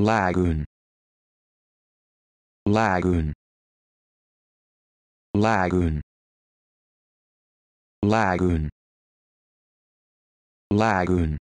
lagoon lagoon lagoon lagoon lagoon